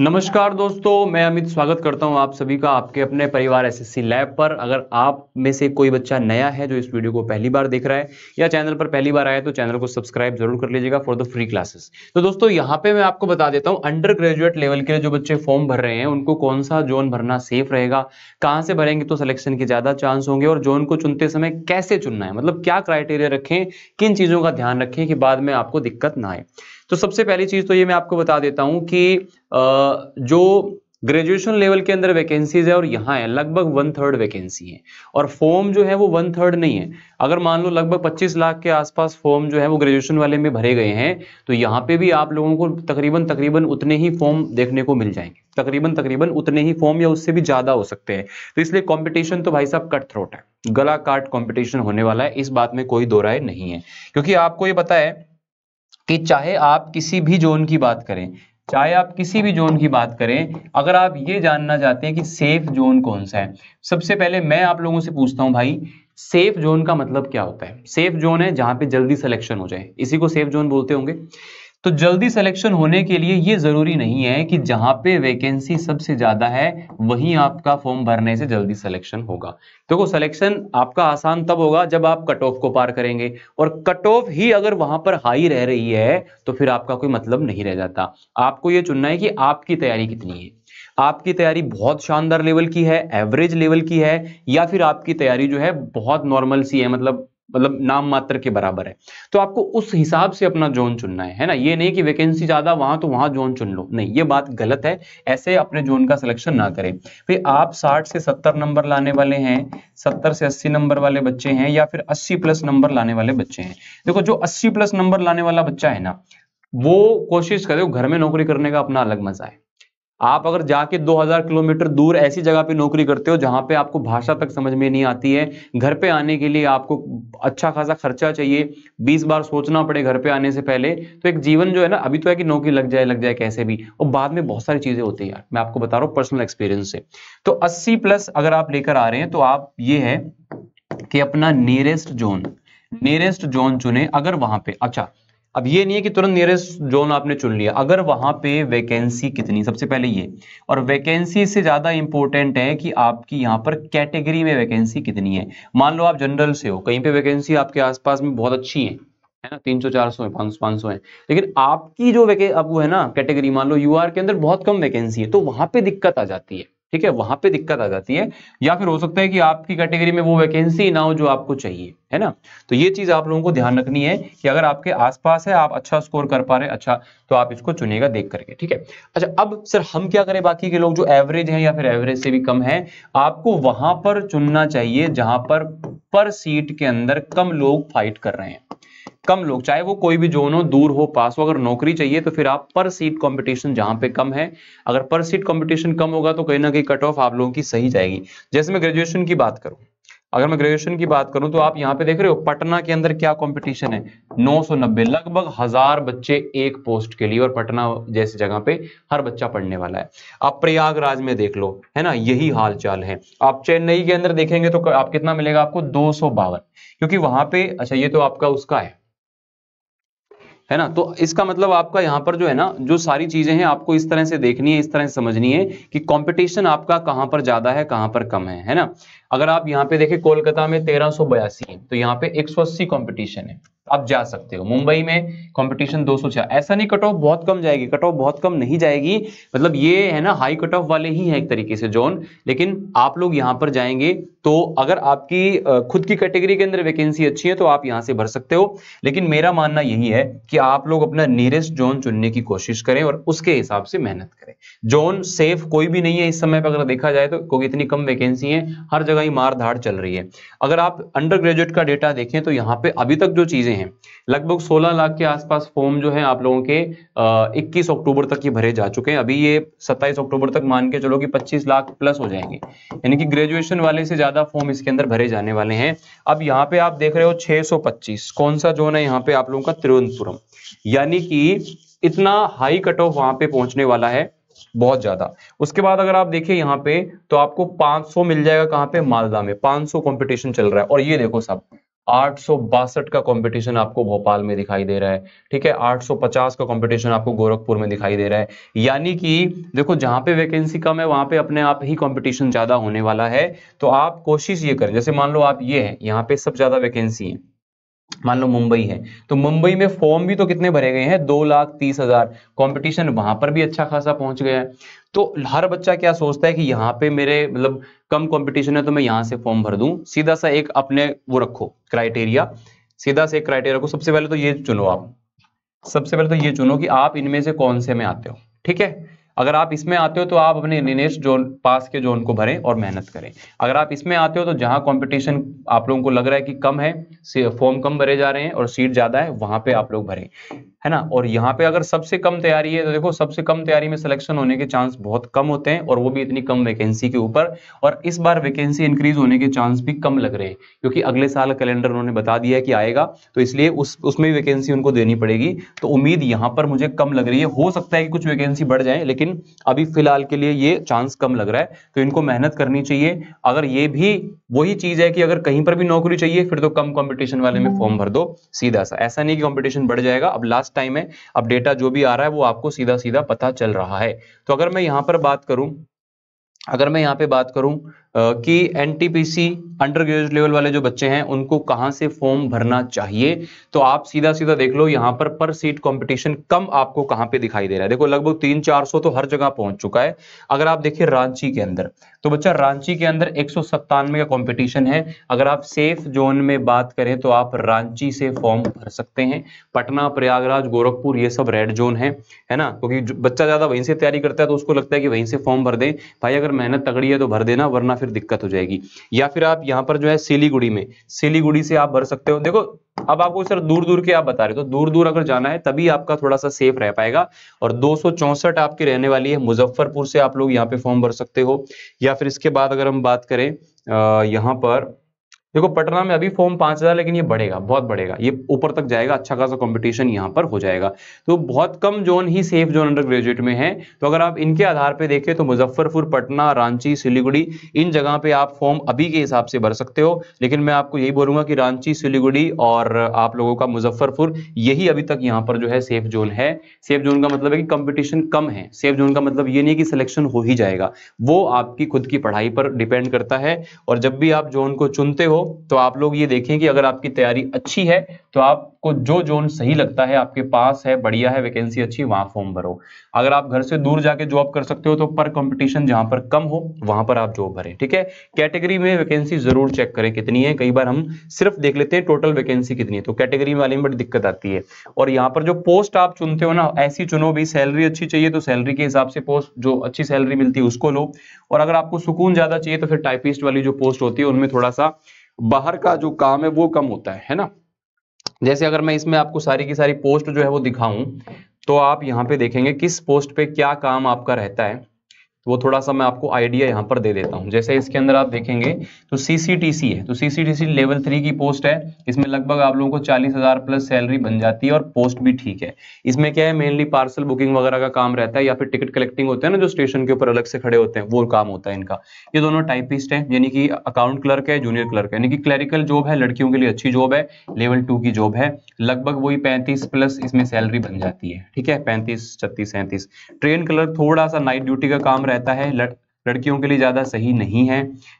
नमस्कार दोस्तों मैं अमित स्वागत करता हूं आप सभी का आपके अपने परिवार एसएससी लैब पर अगर आप में से कोई बच्चा नया है जो इस वीडियो को पहली बार देख रहा है या चैनल पर पहली बार आया तो चैनल को सब्सक्राइब जरूर कर लीजिएगा फॉर द फ्री क्लासेस तो दोस्तों यहां पे मैं आपको बता देता हूं अंडर ग्रेजुएट लेवल के लिए जो बच्चे फॉर्म भर रहे हैं उनको कौन सा जोन भरना सेफ रहेगा कहाँ से भरेंगे तो सिलेक्शन के ज़्यादा चांस होंगे और जोन को चुनते समय कैसे चुनना है मतलब क्या क्राइटेरिया रखें किन चीज़ों का ध्यान रखें कि बाद में आपको दिक्कत ना आए तो सबसे पहली चीज तो ये मैं आपको बता देता हूं कि जो ग्रेजुएशन लेवल के अंदर वैकेंसीज है और यहाँ है लगभग वन थर्ड वैकेंसी है और फॉर्म जो है वो वन थर्ड नहीं है अगर मान लो लगभग 25 लाख के आसपास फॉर्म जो है वो ग्रेजुएशन वाले में भरे गए हैं तो यहाँ पे भी आप लोगों को तकरीबन तकरीबन उतने ही फॉर्म देखने को मिल जाएंगे तकरीबन तकरीबन उतने ही फॉर्म या उससे भी ज़्यादा हो सकते हैं तो इसलिए कॉम्पिटिशन तो भाई साहब कट थ्रोट है गला काट कॉम्पिटिशन होने वाला है इस बात में कोई दो राय नहीं है क्योंकि आपको ये पता है कि चाहे आप किसी भी जोन की बात करें चाहे आप किसी भी जोन की बात करें अगर आप ये जानना चाहते हैं कि सेफ जोन कौन सा है सबसे पहले मैं आप लोगों से पूछता हूं भाई सेफ जोन का मतलब क्या होता है सेफ जोन है जहां पे जल्दी सिलेक्शन हो जाए इसी को सेफ जोन बोलते होंगे तो जल्दी सिलेक्शन होने के लिए ये ज़रूरी नहीं है कि जहां पे वैकेंसी सबसे ज़्यादा है वहीं आपका फॉर्म भरने से जल्दी सिलेक्शन होगा देखो तो सिलेक्शन आपका आसान तब होगा जब आप कट ऑफ को पार करेंगे और कट ऑफ ही अगर वहां पर हाई रह रही है तो फिर आपका कोई मतलब नहीं रह जाता आपको ये चुनना है कि आपकी तैयारी कितनी है आपकी तैयारी बहुत शानदार लेवल की है एवरेज लेवल की है या फिर आपकी तैयारी जो है बहुत नॉर्मल सी है मतलब मतलब नाम मात्र के बराबर है तो आपको उस हिसाब से अपना जोन चुनना है है ना ये नहीं कि वैकेंसी ज्यादा वहां तो वहां जोन चुन लो नहीं ये बात गलत है ऐसे अपने जोन का सिलेक्शन ना करें फिर आप 60 से 70 नंबर लाने वाले हैं 70 से 80 नंबर वाले बच्चे हैं या फिर 80 प्लस नंबर लाने वाले बच्चे हैं देखो जो अस्सी प्लस नंबर लाने वाला बच्चा है ना वो कोशिश करे घर में नौकरी करने का अपना अलग मजा है आप अगर जाके 2000 किलोमीटर दूर ऐसी जगह पे नौकरी करते हो जहां पे आपको भाषा तक समझ में नहीं आती है घर पे आने के लिए आपको अच्छा खासा खर्चा चाहिए 20 बार सोचना पड़े घर पे आने से पहले तो एक जीवन जो है ना अभी तो है कि नौकरी लग जाए लग जाए कैसे भी और बाद में बहुत सारी चीजें होती है यार मैं आपको बता रहा हूँ पर्सनल एक्सपीरियंस से तो अस्सी प्लस अगर आप लेकर आ रहे हैं तो आप ये है कि अपना नियरेस्ट जोन नियरेस्ट जोन चुने अगर वहां पे अच्छा अब ये नहीं है कि तुरंत नियरेस्ट जोन आपने चुन लिया अगर वहां पे वैकेंसी कितनी सबसे पहले ये और वैकेंसी से ज़्यादा इंपॉर्टेंट है कि आपकी यहाँ पर कैटेगरी में वैकेंसी कितनी है मान लो आप जनरल से हो कहीं पे वैकेंसी आपके आसपास में बहुत अच्छी है है ना तीन सौ चार सौ है सौ पांच सौ है लेकिन आपकी जो वैके अब वो है ना कैटेगरी मान लो यू के अंदर बहुत कम वैकेंसी है तो वहां पे दिक्कत आ जाती है ठीक है वहां पे दिक्कत आ जाती है या फिर हो सकता है कि आपकी कैटेगरी में वो वैकेंसी ना हो जो आपको चाहिए है ना तो ये चीज आप लोगों को ध्यान रखनी है कि अगर आपके आसपास है आप अच्छा स्कोर कर पा रहे अच्छा तो आप इसको चुनेगा देख करके ठीक है अच्छा अब सर हम क्या करें बाकी के लोग जो एवरेज है या फिर एवरेज से भी कम है आपको वहां पर चुनना चाहिए जहां पर पर सीट के अंदर कम लोग फाइट कर रहे हैं कम लोग चाहे वो कोई भी जोन हो दूर हो पास हो अगर नौकरी चाहिए तो फिर आप पर सीट कंपटीशन जहां पे कम है अगर पर सीट कंपटीशन कम होगा तो कहीं ना कहीं कट ऑफ आप लोगों की सही जाएगी जैसे मैं ग्रेजुएशन की बात करूं अगर मैं ग्रेजुएशन की बात करूं तो आप यहाँ पे देख रहे हो पटना के अंदर क्या कंपटीशन है 990 लगभग हजार बच्चे एक पोस्ट के लिए और पटना जैसी जगह पे हर बच्चा पढ़ने वाला है आप प्रयागराज में देख लो है ना यही हालचाल है आप चेन्नई के अंदर देखेंगे तो आप कितना मिलेगा आपको दो क्योंकि वहां पे अच्छा ये तो आपका उसका है है ना तो इसका मतलब आपका यहाँ पर जो है ना जो सारी चीज़ें हैं आपको इस तरह से देखनी है इस तरह से समझनी है कि कंपटीशन आपका कहां पर ज़्यादा है कहां पर कम है है ना अगर आप यहाँ पे देखें कोलकाता में तेरह सौ बयासी है तो यहाँ पे एक सौ अस्सी कॉम्पिटिशन है आप जा सकते हो मुंबई में कंपटीशन छह ऐसा नहीं कट ऑफ बहुत कम जाएगी कट ऑफ बहुत कम नहीं जाएगी मतलब ये है ना हाई कट ऑफ वाले ही है एक तरीके से जोन लेकिन आप लोग यहाँ पर जाएंगे तो अगर आपकी खुद की कैटेगरी के अंदर वैकेंसी अच्छी है तो आप यहाँ से भर सकते हो लेकिन मेरा मानना यही है कि आप लोग अपना नियरेस्ट जोन चुनने की कोशिश करें और उसके हिसाब से मेहनत करें जोन सेफ कोई भी नहीं है इस समय पर अगर देखा जाए तो क्योंकि इतनी कम वैकेंसी है हर जगह ही मार धाड़ चल रही है अगर आप अंडर ग्रेजुएट का डेटा देखें तो यहाँ पे अभी तक जो चीज़ें हैं लगभग 16 लाख के आसपास फॉर्म जो है आप लोगों के इक्कीस अक्टूबर तक ही भरे जा चुके हैं अभी ये 27 अक्टूबर तक मान के चलो कि 25 लाख प्लस हो जाएंगे यानी कि ग्रेजुएशन वाले से ज़्यादा फॉर्म इसके अंदर भरे जाने वाले हैं अब यहाँ पे आप देख रहे हो छह कौन सा जोन है यहाँ पे आप लोगों का तिरुवनंतपुरम यानी कि इतना हाई कट ऑफ वहां पे पहुंचने वाला है बहुत ज्यादा उसके बाद अगर आप देखिए यहाँ पे तो आपको 500 मिल जाएगा कहाँ पे मालदा में 500 कंपटीशन चल रहा है और ये देखो सब आठ का कंपटीशन आपको भोपाल में दिखाई दे रहा है ठीक है 850 का कंपटीशन आपको गोरखपुर में दिखाई दे रहा है यानी कि देखो जहां पे वैकेंसी कम है वहां पे अपने आप ही कंपटीशन ज्यादा होने वाला है तो आप कोशिश ये करें जैसे मान लो आप ये हैं यहाँ पे सब ज्यादा वैकेंसी है मान लो मुंबई है तो मुंबई में फॉर्म भी तो कितने भरे गए हैं दो लाख तीस हजार कॉम्पिटिशन वहां पर भी अच्छा खासा पहुंच गया है तो हर बच्चा क्या सोचता है कि यहाँ पे मेरे मतलब कम कंपटीशन है तो मैं यहाँ से फॉर्म भर दूं सीधा सा एक अपने वो रखो क्राइटेरिया सीधा से एक क्राइटेरिया को सबसे पहले तो ये चुनो आप सबसे पहले तो ये चुनो कि आप इनमें से कौन से में आते हो ठीक है अगर आप इसमें आते हो तो आप अपने निनेश जोन पास के जोन को भरें और मेहनत करें अगर आप इसमें आते हो तो जहां कंपटीशन आप लोगों को लग रहा है कि कम है फॉर्म कम भरे जा रहे हैं और सीट ज़्यादा है वहां पे आप लोग भरें है ना और यहाँ पे अगर सबसे कम तैयारी है तो देखो सबसे कम तैयारी में सिलेक्शन होने के चांस बहुत कम होते हैं और वो भी इतनी कम वैकेंसी के ऊपर और इस बार वैकेंसी इंक्रीज होने के चांस भी कम लग रहे हैं क्योंकि अगले साल कैलेंडर उन्होंने बता दिया है कि आएगा तो इसलिए उस उसमें भी वैकेंसी उनको देनी पड़ेगी तो उम्मीद यहाँ पर मुझे कम लग रही है हो सकता है कि कुछ वैकेंसी बढ़ जाए लेकिन लेकिन अभी फिलहाल के लिए ये चांस कम लग रहा है तो इनको मेहनत करनी चाहिए अगर ये भी वही चीज है कि अगर कहीं पर भी नौकरी चाहिए फिर तो कम कॉम्पिटिशन वाले में फॉर्म भर दो सीधा सा ऐसा नहीं कि कॉम्पिटिशन बढ़ जाएगा अब लास्ट टाइम है अब डेटा जो भी आ रहा है वो आपको सीधा सीधा पता चल रहा है तो अगर मैं यहां पर बात करूं अगर मैं यहां पे बात करूं कि एनटीपीसी अंडर ग्रेजुएट लेवल वाले जो बच्चे हैं उनको कहाँ से फॉर्म भरना चाहिए तो आप सीधा सीधा देख लो यहाँ पर पर सीट कंपटीशन कम आपको कहाँ पे दिखाई दे रहा है देखो लगभग तीन चार सौ तो हर जगह पहुंच चुका है अगर आप देखिए रांची के अंदर तो बच्चा रांची के अंदर एक सौ का कॉम्पिटिशन है अगर आप सेफ जोन में बात करें तो आप रांची से फॉर्म भर सकते हैं पटना प्रयागराज गोरखपुर ये सब रेड जोन है है ना क्योंकि बच्चा ज्यादा वहीं से तैयारी करता है तो उसको लगता है कि वहीं से फॉर्म भर दे भाई अगर मेहनत तगड़ी है तो भर देना वरना फिर दिक्कत हो जाएगी या फिर आप यहाँ पर जो है सिलीगुड़ी में सिलीगुड़ी से आप भर सकते हो देखो अब आपको सर दूर दूर के आप बता रहे हो तो दूर दूर अगर जाना है तभी आपका थोड़ा सा सेफ रह पाएगा और दो आपकी रहने वाली है मुजफ्फरपुर से आप लोग यहाँ पे फॉर्म भर सकते हो या फिर इसके बाद अगर हम बात करें यहाँ पर देखो पटना में अभी फॉर्म पांच हजार लेकिन ये बढ़ेगा बहुत बढ़ेगा ये ऊपर तक जाएगा अच्छा खासा कंपटीशन यहाँ पर हो जाएगा तो बहुत कम जोन ही सेफ जोन अंडर ग्रेजुएट में है तो अगर आप इनके आधार पर देखें तो मुजफ्फरपुर पटना रांची सिलीगुड़ी इन जगह पे आप फॉर्म अभी के हिसाब से भर सकते हो लेकिन मैं आपको यही बोलूंगा कि रांची सिलीगुड़ी और आप लोगों का मुजफ्फरपुर यही अभी तक यहाँ पर जो है सेफ जोन है सेफ जोन का मतलब है कि कॉम्पिटिशन कम है सेफ जोन का मतलब ये नहीं कि सिलेक्शन हो ही जाएगा वो आपकी खुद की पढ़ाई पर डिपेंड करता है और जब भी आप जोन को चुनते हो तो आप लोग ये देखें कि अगर आपकी तैयारी अच्छी है तो आप आपको जो जोन सही लगता है आपके पास है बढ़िया है वैकेंसी अच्छी वहां फॉर्म भरो अगर आप घर से दूर जाके जॉब कर सकते हो तो पर कंपटीशन जहां पर कम हो वहां पर आप जॉब भरें ठीक है कैटेगरी में वैकेंसी जरूर चेक करें कितनी है कई बार हम सिर्फ देख लेते हैं टोटल वैकेंसी कितनी है तो कैटेगरी वाले में बड़ी दिक्कत आती है और यहाँ पर जो पोस्ट आप चुनते हो ना ऐसी चुनो भी सैलरी अच्छी चाहिए तो सैलरी के हिसाब से पोस्ट जो अच्छी सैलरी मिलती है उसको लो और अगर आपको सुकून ज्यादा चाहिए तो फिर टाइपिस्ट वाली जो पोस्ट होती है उनमें थोड़ा सा बाहर का जो काम है वो कम होता है है ना जैसे अगर मैं इसमें आपको सारी की सारी पोस्ट जो है वो दिखाऊं तो आप यहाँ पे देखेंगे किस पोस्ट पे क्या काम आपका रहता है वो थोड़ा सा मैं आपको आइडिया यहाँ पर दे देता हूँ जैसे इसके अंदर आप देखेंगे तो सीसीटीसी है तो सीसीटीसी लेवल थ्री की पोस्ट है इसमें लगभग आप लोगों को चालीस हजार प्लस सैलरी बन जाती है और पोस्ट भी ठीक है इसमें क्या है मेनली पार्सल बुकिंग वगैरह का काम रहता है या फिर टिकट कलेक्टिंग होते हैं ना जो स्टेशन के ऊपर अलग से खड़े होते हैं वो काम होता है इनका ये दोनों टाइपिस्ट है यानी कि अकाउंट क्लर्क है जूनियर क्लर्क है यानी कि क्लरिकल जॉब है लड़कियों के लिए अच्छी जॉब है लेवल टू की जॉब है लगभग वही पैंतीस प्लस इसमें सैलरी बन जाती है ठीक है पैंतीस छत्तीस सैंतीस ट्रेन क्लर्क थोड़ा सा नाइट ड्यूटी का काम रहता है लड़कियों के लिए ज़्यादा सही नहीं है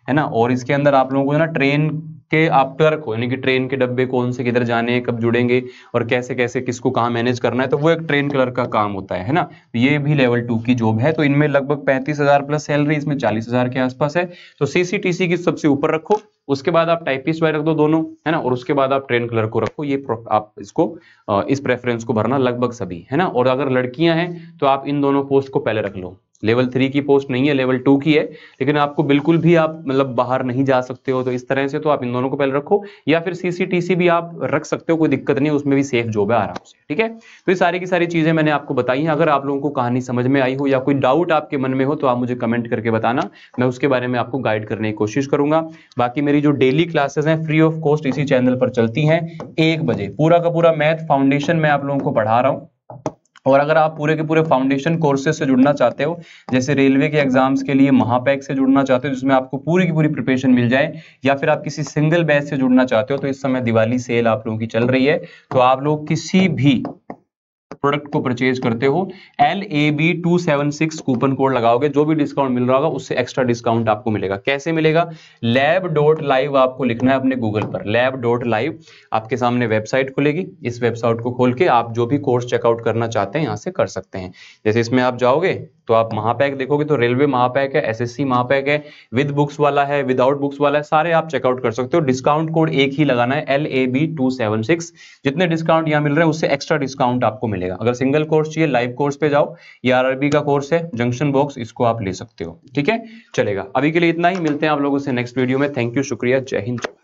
है ना और इसके अंदर आप लोगों को ना ट्रेन के आप टर्क हो यानी कि ट्रेन के डब्बे कौन से किधर जाने हैं कब जुड़ेंगे और कैसे कैसे किसको कहाँ मैनेज करना है तो वो एक ट्रेन क्लर्क का काम होता है है ना तो ये भी लेवल टू की जॉब है तो इनमें लगभग पैंतीस हजार प्लस सैलरी इसमें चालीस हजार के आसपास है तो सीसीटीसी की सबसे ऊपर रखो उसके बाद आप टाइपिस्ट वाई रख दो दोनों है ना और उसके बाद आप ट्रेन क्लर्क को रखो ये आप इसको इस प्रेफरेंस को भरना लगभग सभी है ना और अगर लड़कियां हैं तो आप इन दोनों पोस्ट को पहले रख लो लेवल थ्री की पोस्ट नहीं है लेवल टू की है लेकिन आपको बिल्कुल भी आप मतलब बाहर नहीं जा सकते हो तो इस तरह से तो आप इन दोनों को पहले रखो या फिर सीसीटीसी भी आप रख सकते हो कोई दिक्कत नहीं उसमें भी सेफ जॉब है आराम से ठीक है तो ये सारी की सारी चीजें मैंने आपको बताई हैं अगर आप लोगों को कहानी समझ में आई हो या कोई डाउट आपके मन में हो तो आप मुझे कमेंट करके बताना मैं उसके बारे में आपको गाइड करने की कोशिश करूंगा बाकी मेरी जो डेली क्लासेस हैं फ्री ऑफ कॉस्ट इसी चैनल पर चलती हैं एक बजे पूरा का पूरा मैथ फाउंडेशन मैं आप लोगों को पढ़ा रहा हूँ और अगर आप पूरे के पूरे फाउंडेशन कोर्सेज से जुड़ना चाहते हो जैसे रेलवे के एग्जाम्स के लिए महापैक से जुड़ना चाहते हो जिसमें आपको पूरी की पूरी प्रिपरेशन मिल जाए या फिर आप किसी सिंगल बैच से जुड़ना चाहते हो तो इस समय दिवाली सेल आप लोगों की चल रही है तो आप लोग किसी भी प्रोडक्ट को परचेज करते हो L A B two seven six coupon code लगाओगे जो भी डिस्काउंट मिल रहा होगा उससे एक्स्ट्रा डिस्काउंट आपको मिलेगा कैसे मिलेगा लैब डॉट लाइव आपको लिखना है अपने गूगल पर लैब डॉट लाइव आपके सामने वेबसाइट खुलेगी इस वेबसाइट को खोल के आप जो भी कोर्स चेकआउट करना चाहते हैं यहाँ से कर सकते हैं जैसे इसमें आप जाओगे तो आप महापैक देखोगे तो रेलवे महापैक है एसएससी महापैक है विद बुक्स वाला है विदाउट बुक्स वाला है सारे आप चेकआउट कर सकते हो डिस्काउंट कोड एक ही लगाना है L A B two seven six जितने डिस्काउंट यहाँ मिल रहे हैं उससे एक्स्ट्रा डिस्काउंट आपको मिलेगा अगर सिंगल कोर्स चाहिए लाइव कोर्स पे जाओ ये e आर का कोर्स है जंक्शन बॉक्स इसको आप ले सकते हो ठीक है चलेगा अभी के लिए इतना ही मिलते हैं आप लोगों से नेक्स्ट वीडियो में थैंक यू शुक्रिया जय हिंद